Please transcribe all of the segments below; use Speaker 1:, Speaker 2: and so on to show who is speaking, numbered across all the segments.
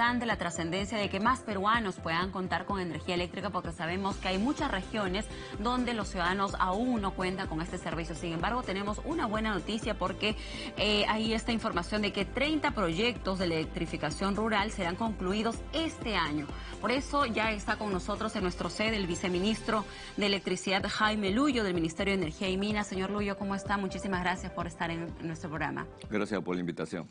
Speaker 1: de la trascendencia de que más peruanos puedan contar con energía eléctrica porque sabemos que hay muchas regiones donde los ciudadanos aún no cuentan con este servicio. Sin embargo, tenemos una buena noticia porque eh, hay esta información de que 30 proyectos de electrificación rural serán concluidos este año. Por eso ya está con nosotros en nuestro sede el viceministro de Electricidad Jaime Luyo del Ministerio de Energía y Minas. Señor Luyo, ¿cómo está? Muchísimas gracias por estar en nuestro programa.
Speaker 2: Gracias por la invitación.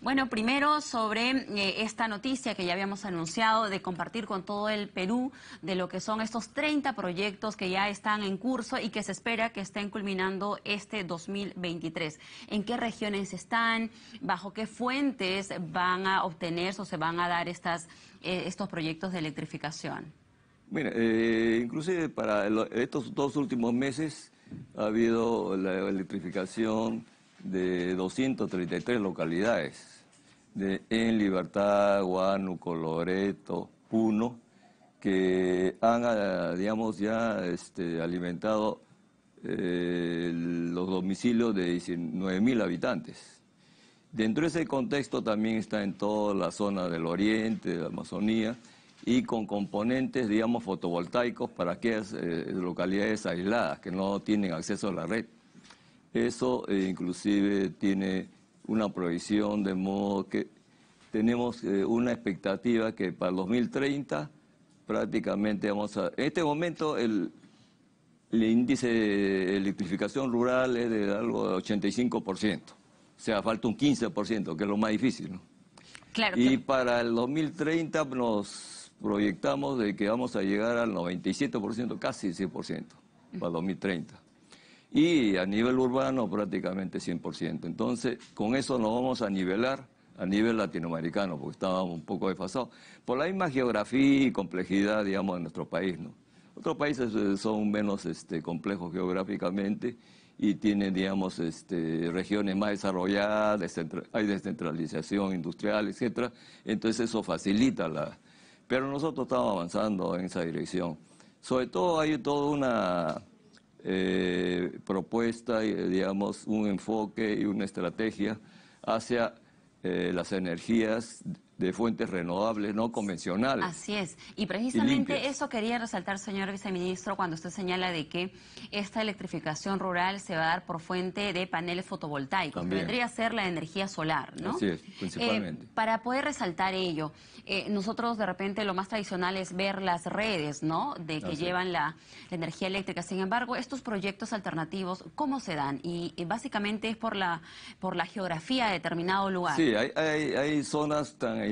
Speaker 1: Bueno, primero sobre eh, esta noticia que ya habíamos anunciado de compartir con todo el Perú de lo que son estos 30 proyectos que ya están en curso y que se espera que estén culminando este 2023. ¿En qué regiones están? ¿Bajo qué fuentes van a obtener o se van a dar estas, eh, estos proyectos de electrificación?
Speaker 2: Mira, eh, inclusive para estos dos últimos meses ha habido la electrificación de 233 localidades, de En Libertad, Guanuco Loreto, Puno, que han, ah, digamos, ya este, alimentado eh, los domicilios de 19.000 habitantes. Dentro de ese contexto también está en toda la zona del oriente, de la Amazonía, y con componentes, digamos, fotovoltaicos para aquellas eh, localidades aisladas que no tienen acceso a la red. Eso eh, inclusive tiene una prohibición de modo que tenemos eh, una expectativa que para el 2030 prácticamente vamos a... En este momento el, índice de electrificación rural es de algo de 85%. O sea, falta un 15%, que es lo más difícil. Y para el 2030 nos proyectamos de que vamos a llegar al 97%, casi 100%, para el 2030 y a nivel urbano prácticamente 100%. Entonces, con eso nos vamos a nivelar a nivel latinoamericano, porque estábamos un poco desfasados, por la misma geografía y complejidad, digamos, de nuestro país, ¿no? Otros países eh, son menos este, complejos geográficamente y tienen, digamos, este, regiones más desarrolladas, hay descentralización industrial, etc. entonces eso facilita la... Pero nosotros estamos avanzando en esa dirección. Sobre todo hay toda una eh, propuesta, eh, digamos, un enfoque y una estrategia hacia eh, las energías de fuentes renovables no convencionales. Así
Speaker 1: es. Y precisamente eso quería resaltar, señor viceministro, cuando usted señala de que esta electrificación rural se va a dar por fuente de paneles fotovoltaicos, que vendría a ser la energía solar, ¿no? Así es, principalmente. Eh, para poder resaltar ello, eh, nosotros de repente lo más tradicional es ver las redes, ¿no? De que llevan la, energía eléctrica. Sin embargo, estos proyectos alternativos, ¿cómo se dan? Y, básicamente es por la, por la geografía de determinado lugar. Sí, hay,
Speaker 2: hay zonas tan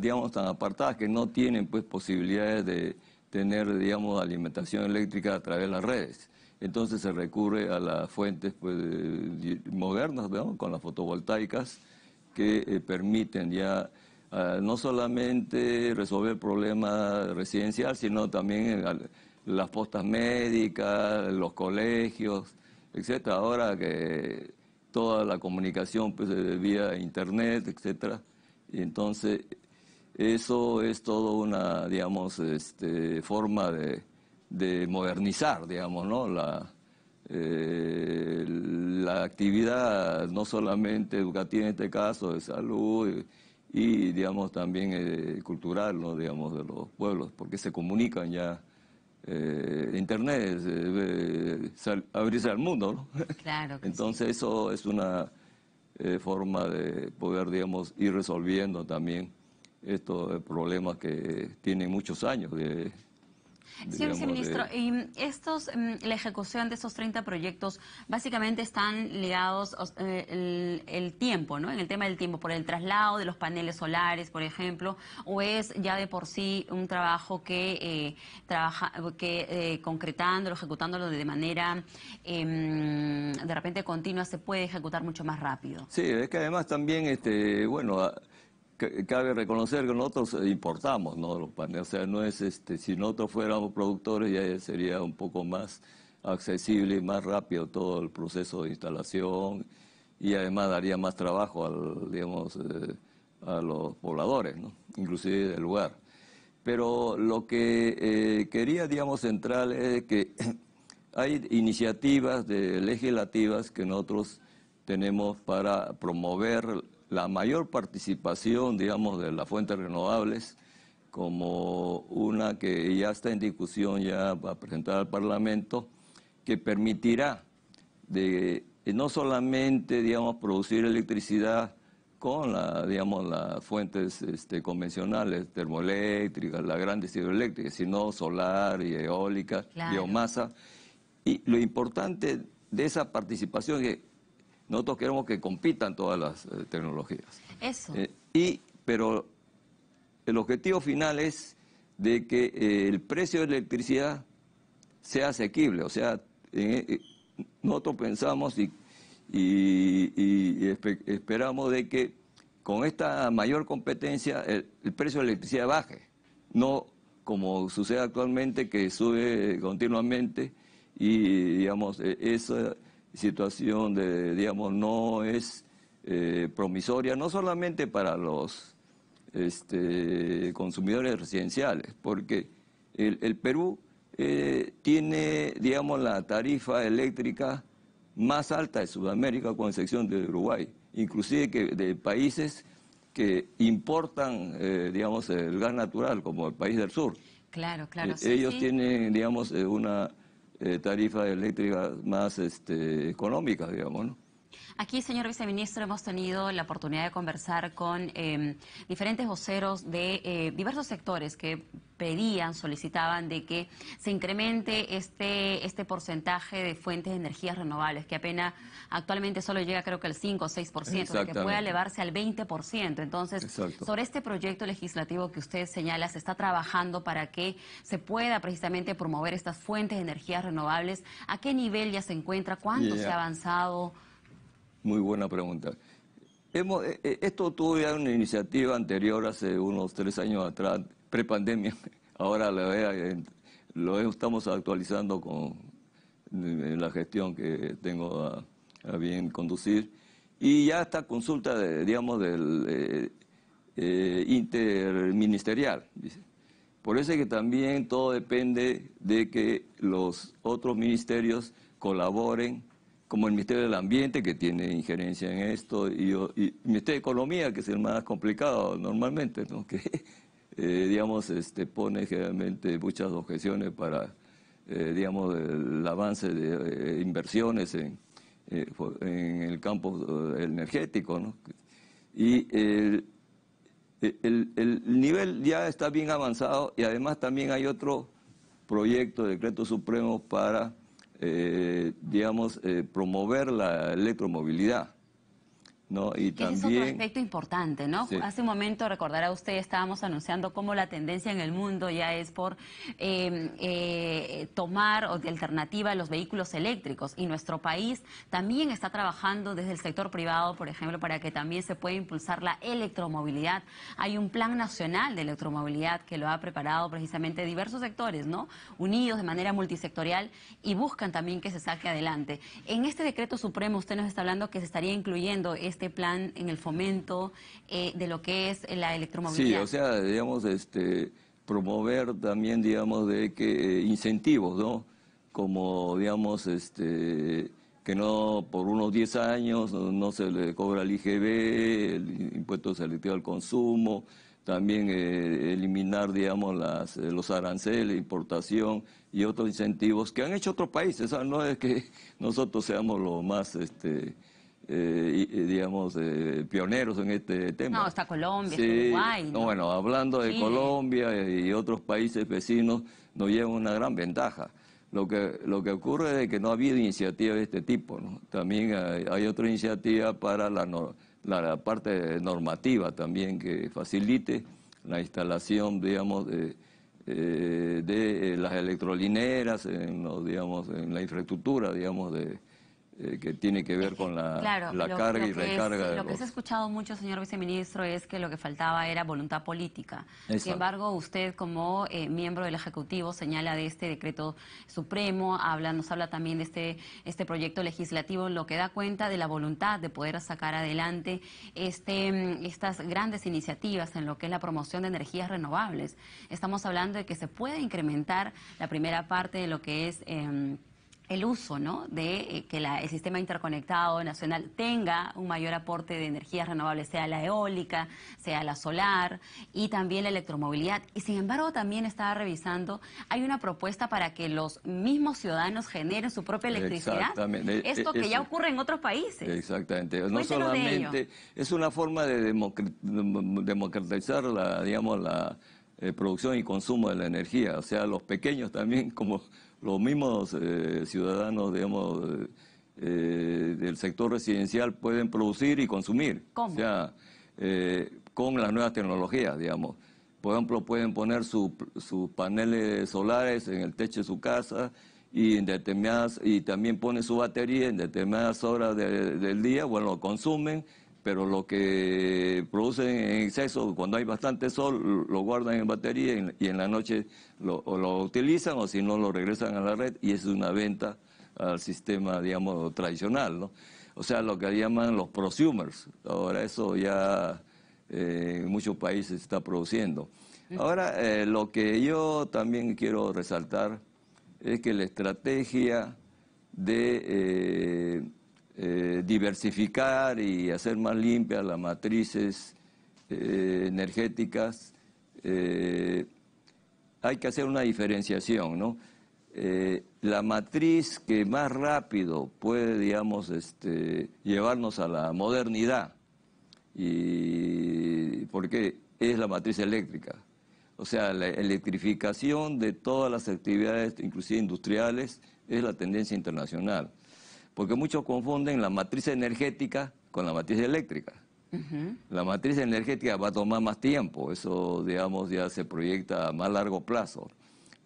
Speaker 2: digamos, tan apartadas que no tienen pues posibilidades de tener, digamos, alimentación eléctrica a través de las redes. Entonces se recurre a las fuentes pues, modernas, con las fotovoltaicas, que eh, permiten ya ah, no solamente resolver problemas residenciales, sino también eh, las postas médicas, los colegios, etc. Ahora que toda la comunicación pues, vía internet, etcétera, y entonces, eso es todo una, digamos, este, forma de, modernizar, digamos, ¿no? La, eh, la actividad no solamente educativa en este caso, de salud y, digamos también eh, cultural, ¿no? digamos, de los pueblos, porque se comunican ya. Eh, internet, abrirse al mundo, ¿no? Claro. Entonces eso es una eh, forma de poder, digamos, ir resolviendo también estos problemas que tienen muchos años de
Speaker 1: Señor viceministro, Y em, estos, em, la ejecución de esos 30 proyectos básicamente están ligados eh, el, tiempo, ¿no? En el tema del tiempo, por el traslado de los paneles solares, por ejemplo, o es ya de por sí un trabajo que eh, trabaja, que eh, concretándolo, ejecutándolo de manera em, de repente continua se puede ejecutar mucho más rápido.
Speaker 2: Sí, es que además también, este, bueno, cabe reconocer que nosotros importamos ¿no? los paneles o sea, no es este, si nosotros fuéramos productores ya sería un poco más accesible y más rápido todo el proceso de instalación y además daría más trabajo al, digamos, eh, a los pobladores, inclusive del lugar. Pero lo que eh, quería, digamos, central es que hay iniciativas legislativas que nosotros tenemos para promover la mayor participación, digamos, de las fuentes renovables como una que ya está en discusión, ya va a presentar al Parlamento, que permitirá de, eh, no solamente, digamos, producir electricidad con la, digamos, las fuentes este, convencionales, termoeléctricas, las grandes hidroeléctricas, sino solar y eólica, biomasa. Y lo importante de esa participación es que nosotros queremos que compitan todas las eh, tecnologías. Eso. Eh, y, pero el objetivo final es de que eh, el precio de electricidad sea asequible. O sea, nosotros pensamos y, esperamos de que con esta mayor competencia el, precio de electricidad baje, no como sucede actualmente que sube continuamente y digamos, e-, eso situación de, digamos, no es eh, promisoria, no solamente para los este, consumidores residenciales, porque el, Perú eh, tiene, digamos, la tarifa eléctrica más alta de Sudamérica con excepción de Uruguay, inclusive que de países que importan, eh, digamos, el gas natural, como el país del sur.
Speaker 1: Claro, claro. Ellos
Speaker 2: tienen, digamos, una eh, tarifas eléctricas más este, económicas, digamos, ¿no?
Speaker 1: Aquí, señor viceministro, hemos tenido la oportunidad de conversar con em, diferentes voceros de eh, diversos sectores que pedían, solicitaban de que se incremente este, este porcentaje de fuentes de energías renovables, que apenas actualmente solo llega creo que al 5 o 6%, por ciento, que pueda elevarse al 20%. Entonces, sobre este proyecto legislativo que usted señala, se está trabajando para que se pueda precisamente promover estas fuentes de energías renovables. ¿A qué nivel ya se encuentra? ¿Cuánto se ha avanzado?
Speaker 2: Muy buena pregunta. Hemos, eh, eh, esto tuvo ya una iniciativa anterior hace unos tres años atrás, prepandemia. Ahora eh, lo, estamos actualizando con la gestión que tengo a, bien conducir. Y ya esta consulta, de, digamos, del interministerial. Por eso que también todo depende de que los otros ministerios colaboren como el Ministerio del Ambiente, que tiene injerencia en esto, y, el Ministerio de Economía, que es el más complicado normalmente, que, eh, digamos, este, pone generalmente muchas objeciones para, eh, digamos, el avance de eh, inversiones en, el campo energético, ¿no? Y el, el, el nivel ya está bien avanzado y además también hay otro proyecto de decreto supremo para eh, digamos, eh, promover la electromovilidad. Y es otro aspecto
Speaker 1: importante, ¿no? Hace un momento, recordará usted, estábamos anunciando cómo la tendencia en el mundo ya es por em, eh, tomar de alternativa los vehículos eléctricos. Y nuestro país también está trabajando desde el sector privado, por ejemplo, para que también se pueda impulsar la electromovilidad. Hay un plan nacional de electromovilidad que lo ha preparado precisamente diversos sectores, ¿no? Unidos de manera multisectorial y buscan también que se saque adelante. En este decreto supremo usted nos está hablando que se estaría incluyendo este este plan en el fomento eh, de lo que es la electromovilidad. Sí, o
Speaker 2: sea, digamos, este, promover también, digamos, de que eh, incentivos, ¿no? Como, digamos, este que no por unos 10 años no se le cobra el IGB, el impuesto selectivo al consumo, también eh, eliminar, digamos, las, los aranceles, importación y otros incentivos que han hecho otros países. O sea, no es que nosotros seamos los más este, eh, digamos, eh, pioneros en este tema. No,
Speaker 1: está Colombia, Uruguay. ¿no?
Speaker 2: bueno, hablando de Colombia y otros países vecinos, nos llevan una gran ventaja. Lo que, lo que ocurre es que no ha habido iniciativa de este tipo. También hay, otra iniciativa para la, la, parte normativa también que facilite la instalación, digamos, de, eh, las electrolineras, en, digamos, en la infraestructura, digamos, de, eh, que tiene que ver con la, carga y recarga. lo que se ha
Speaker 1: escuchado mucho, señor viceministro, es que lo que faltaba era voluntad política. Sin embargo, usted como eh, miembro del Ejecutivo señala de este decreto supremo, habla, nos habla también de este, este proyecto legislativo, lo que da cuenta de la voluntad de poder sacar adelante este, mm, estas grandes iniciativas en lo que es la promoción de energías renovables. Estamos hablando de que se puede incrementar la primera parte de lo que es... Em, el uso ¿no? de eh, que la, el sistema interconectado nacional tenga un mayor aporte de energías renovables, sea la eólica, sea la solar y también la electromovilidad. Y sin embargo también estaba revisando, hay una propuesta para que los mismos ciudadanos generen su propia electricidad. E, e, Esto que ya ocurre en otros países.
Speaker 2: Exactamente. No solamente es una forma de democratizar la, digamos, la eh, producción y consumo de la energía, o sea, los pequeños también, como los mismos eh, ciudadanos, digamos, eh, del sector residencial pueden producir y consumir. O sea, con las nuevas tecnologías, digamos. Por ejemplo, pueden poner sus paneles solares en el techo de su casa y en determinadas y también ponen su batería en determinadas horas del día, bueno, lo consumen pero lo que producen en exceso, cuando hay bastante sol, lo guardan en batería y, en la noche lo, utilizan o si no lo regresan a la red y es una venta al sistema, digamos, tradicional, ¿no? O sea, lo que llaman los prosumers. Ahora eso ya eh, en muchos países está produciendo. Ahora, eh, lo que yo también quiero resaltar es que la estrategia de... Eh, eh, diversificar y hacer más limpias las matrices eh, energéticas, eh, hay que hacer una diferenciación, ¿no? la matriz que más rápido puede, digamos, este, llevarnos a la modernidad, y porque es la matriz eléctrica, o sea, la electrificación de todas las actividades, inclusive industriales, es la tendencia internacional porque muchos confunden la matriz energética con la matriz eléctrica. La matriz energética va a tomar más tiempo, eso digamos ya se proyecta a más largo plazo.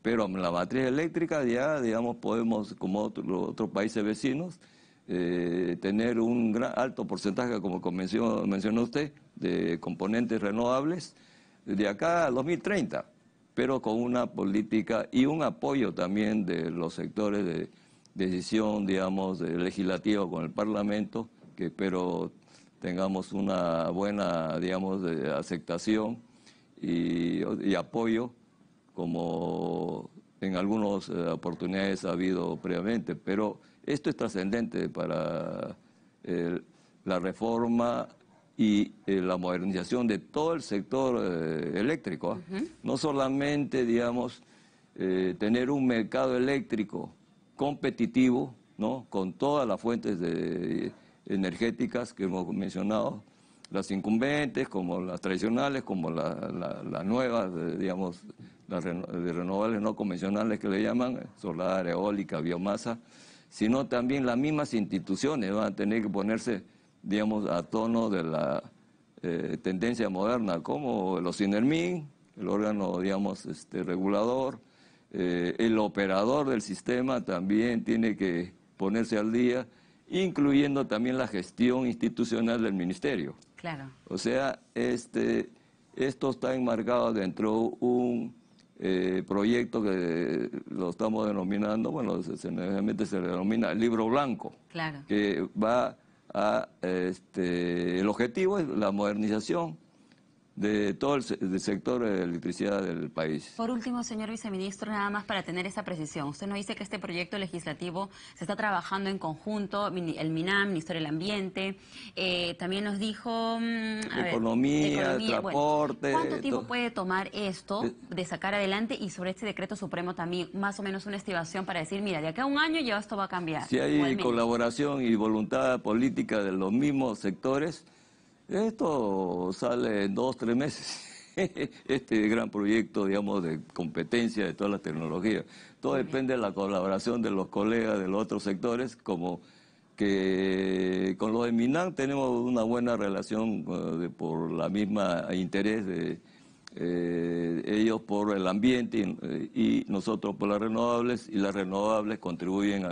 Speaker 2: Pero la matriz eléctrica ya, digamos, podemos, como otros países vecinos, eh, tener un alto porcentaje, como mencionó, mencionó usted, de componentes renovables de acá a 2030, pero con una política y un apoyo también de los sectores de, decisión, digamos, eh, legislativa con el Parlamento, que espero tengamos una buena, digamos, aceptación y, apoyo, como en algunas eh, oportunidades ha habido previamente. Pero esto es trascendente para eh, la reforma y la modernización de todo el sector eléctrico. ¿ah? No solamente, digamos, tener un mercado eléctrico, competitivo, ¿no? Con todas las fuentes energéticas que hemos mencionado, las incumbentes, como las tradicionales, como las nuevas, digamos, las de renovables no convencionales que le llaman, solar, eólica, biomasa, sino también las mismas instituciones van a tener que ponerse, digamos, a tono de la eh, tendencia moderna, como los CINERMIN, el órgano, digamos, este, regulador, eh, el operador del sistema también tiene que ponerse al día, incluyendo también la gestión institucional del ministerio. Claro. O sea, este, esto está enmarcado dentro de un eh, proyecto que lo estamos denominando, bueno, generalmente se, le denomina el libro blanco, claro. que va a, este, el objetivo es la modernización de todo el, sector de electricidad del país.
Speaker 1: Por último, señor viceministro, nada más para tener esa precisión. Usted nos dice que este proyecto legislativo se está trabajando en conjunto, el MINAM, Ministerio del Ambiente, eh, también nos dijo... Mm, economía, transporte... ¿Cuánto tiempo puede tomar esto eh. de sacar adelante y sobre este decreto supremo también más o menos una estimación para decir, mira, de acá a un año ya esto va a cambiar? Si hay
Speaker 2: colaboración y voluntad política de los mismos sectores esto sale en dos, tres meses, este gran proyecto, digamos, de competencia de todas las tecnologías. Todo depende de la colaboración de los colegas de los otros sectores, como que con los de Minan tenemos una buena relación eh, por la misma interés de eh, ellos por el ambiente eh, y, nosotros por las renovables, y las renovables contribuyen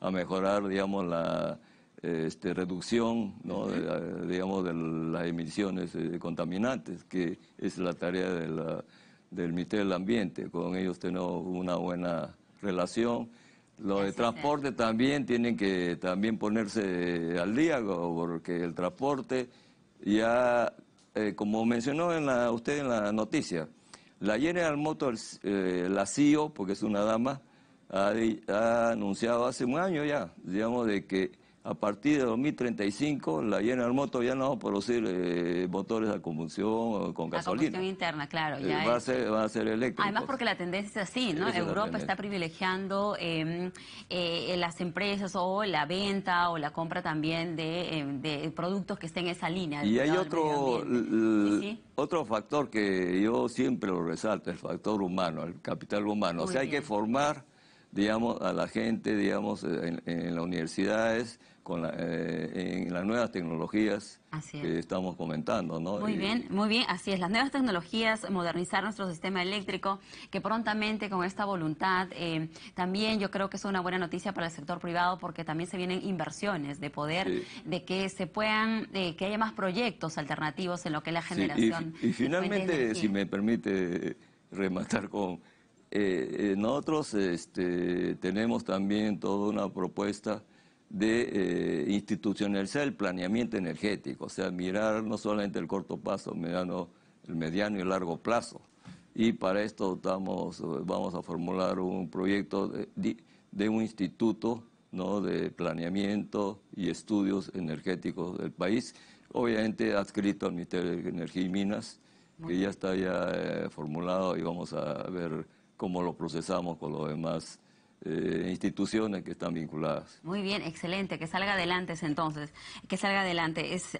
Speaker 2: a mejorar, digamos, la este, reducción, eh, digamos, de las emisiones eh, de contaminantes, que es la tarea de del Ministerio del Ambiente. Con ellos tenemos una buena relación. Lo de transporte también tienen que también ponerse eh, al día, porque el transporte ya, como mencionó en la, usted en la noticia, la General Motors, la CEO, porque es una dama, ha, anunciado hace un año ya, digamos, de que a partir de 2035 la General Motors ya no va a producir eh, motores a combustión con la A combustión
Speaker 1: interna, claro. Eh, va, a
Speaker 2: ser, va eléctrico. Además
Speaker 1: porque la tendencia es así, ¿no? Europa está privilegiando em, eh, las empresas o la venta o la compra también de, em, productos que estén en esa línea. Y hay otro,
Speaker 2: otro factor que yo siempre lo resalto, el factor humano, el capital humano. o sea, hay que formar digamos, a la gente, digamos, eh, en, las universidades, con eh, en las nuevas tecnologías que estamos comentando, ¿no? Muy bien,
Speaker 1: muy bien, así es. Las nuevas tecnologías, modernizar nuestro sistema eléctrico, que prontamente con esta voluntad, eh, también yo creo que es una buena noticia para el sector privado porque también se vienen inversiones de poder, de que se puedan, que haya más proyectos alternativos en lo que es la generación.
Speaker 2: y, finalmente, si me permite rematar con eh, eh, nosotros este, tenemos también toda una propuesta de eh, institucionalizar el planeamiento energético, o sea, mirar no solamente el corto plazo, mediano, el mediano y el largo plazo. Y para esto eh, vamos a formular un proyecto de, un instituto de planeamiento y estudios energéticos del país, obviamente adscrito al Ministerio de Energía y Minas, que ya está ya formulado y vamos a ver como lo procesamos con los demás eh, instituciones que están vinculadas.
Speaker 1: Muy bien, excelente, que salga adelante entonces, que salga adelante.